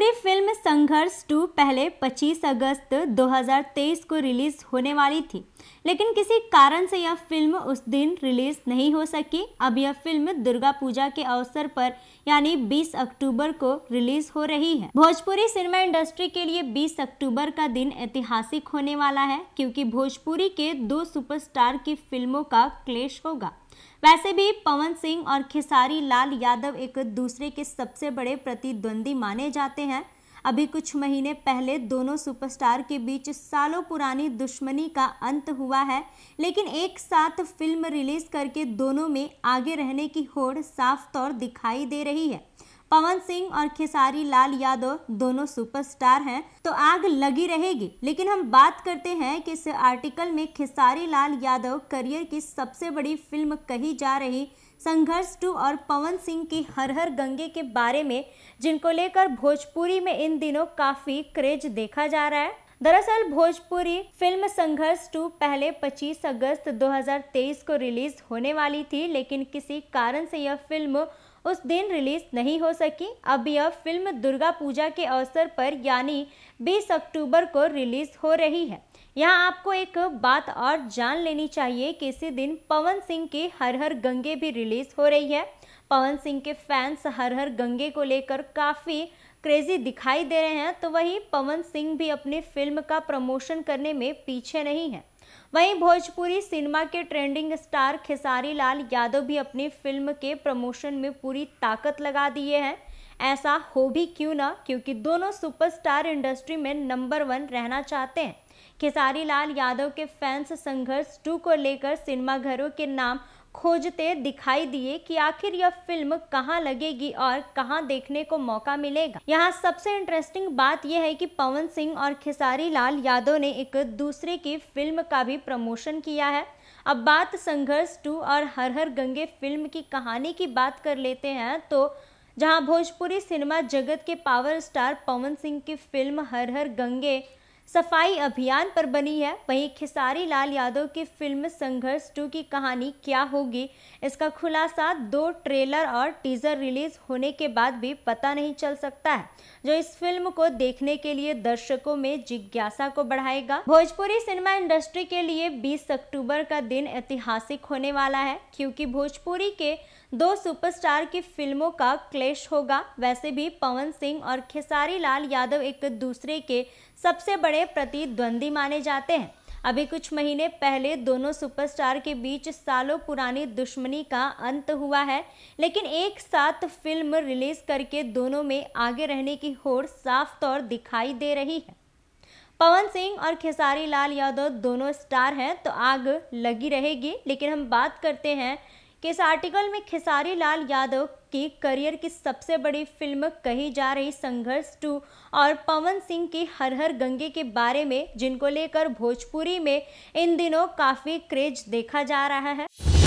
पूरी फिल्म संघर्ष टू पहले 25 अगस्त 2023 को रिलीज होने वाली थी लेकिन किसी कारण से यह फिल्म उस दिन रिलीज नहीं हो सकी अब यह फिल्म दुर्गा पूजा के अवसर पर यानी 20 अक्टूबर को रिलीज हो रही है भोजपुरी सिनेमा इंडस्ट्री के लिए 20 अक्टूबर का दिन ऐतिहासिक होने वाला है क्योंकि भोजपुरी के दो सुपरस्टार की फिल्मों का क्लेश होगा वैसे भी पवन सिंह और खेसारी लाल यादव एक दूसरे के सबसे बड़े प्रतिद्वंदी माने जाते हैं अभी कुछ महीने पहले दोनों सुपरस्टार के बीच सालों पुरानी दुश्मनी का अंत हुआ है लेकिन एक साथ फिल्म रिलीज करके दोनों में आगे रहने की होड़ साफ तौर दिखाई दे रही है पवन सिंह और खेसारी लाल यादव दोनों सुपरस्टार हैं तो आग लगी रहेगी लेकिन हम बात करते हैं कि इस आर्टिकल में खेसारी लाल यादव करियर की सबसे बड़ी फिल्म कही जा रही संघर्ष टू और पवन सिंह की हर हर गंगे के बारे में जिनको लेकर भोजपुरी में इन दिनों काफ़ी क्रेज देखा जा रहा है दरअसल भोजपुरी फिल्म संघर्ष टू पहले 25 अगस्त 2023 को रिलीज होने वाली थी लेकिन किसी कारण से यह फिल्म उस दिन रिलीज नहीं हो सकी अब यह फिल्म दुर्गा पूजा के अवसर पर यानी 20 अक्टूबर को रिलीज हो रही है यहाँ आपको एक बात और जान लेनी चाहिए कि इसी दिन पवन सिंह की हर हर गंगे भी रिलीज हो रही है पवन सिंह के फैंस हर हर गंगे को लेकर काफ़ी क्रेजी दिखाई दे रहे हैं तो वहीं पवन सिंह भी अपनी फिल्म का प्रमोशन करने में पीछे नहीं है वहीं भोजपुरी सिनेमा के ट्रेंडिंग स्टार खेसारी लाल यादव भी अपनी फिल्म के प्रमोशन में पूरी ताकत लगा दिए हैं ऐसा हो भी क्यों ना क्योंकि दोनों सुपरस्टार इंडस्ट्री में नंबर वन रहना चाहते हैं खेसारी लाल यादव के फैंस संघर्ष टू को लेकर सिनेमाघरों के नाम खोजते दिखाई दिए कि आखिर यह फिल्म कहाँ लगेगी और कहाँ देखने को मौका मिलेगा यहाँ सबसे इंटरेस्टिंग बात यह है कि पवन सिंह और खेसारी लाल यादव ने एक दूसरे की फिल्म का भी प्रमोशन किया है अब बात संघर्ष टू और हर हर गंगे फिल्म की कहानी की बात कर लेते हैं तो जहां भोजपुरी सिनेमा जगत के पावर स्टार पवन सिंह की फिल्म हर हर गंगे सफाई अभियान पर बनी है वहीं खिसारी लाल यादव की फिल्म संघर्ष टू की कहानी क्या होगी इसका खुलासा दो ट्रेलर और टीजर रिलीज होने के बाद भी पता नहीं चल सकता है जो इस फिल्म को देखने के लिए दर्शकों में जिज्ञासा को बढ़ाएगा भोजपुरी सिनेमा इंडस्ट्री के लिए 20 अक्टूबर का दिन ऐतिहासिक होने वाला है क्योंकि भोजपुरी के दो सुपरस्टार की फिल्मों का क्लेश होगा वैसे भी पवन सिंह और खेसारी लाल यादव एक दूसरे के सबसे बड़े प्रतिद्वंदी माने जाते हैं अभी कुछ महीने पहले दोनों सुपरस्टार के बीच सालों पुरानी दुश्मनी का अंत हुआ है लेकिन एक साथ फिल्म रिलीज करके दोनों में आगे रहने की होड़ साफ तौर दिखाई दे रही है पवन सिंह और खेसारी लाल यादव दोनों स्टार हैं तो आग लगी रहेगी लेकिन हम बात करते हैं कि इस आर्टिकल में खेसारी लाल यादव की करियर की सबसे बड़ी फिल्म कही जा रही संघर्ष टू और पवन सिंह की हर हर गंगे के बारे में जिनको लेकर भोजपुरी में इन दिनों काफ़ी क्रेज देखा जा रहा है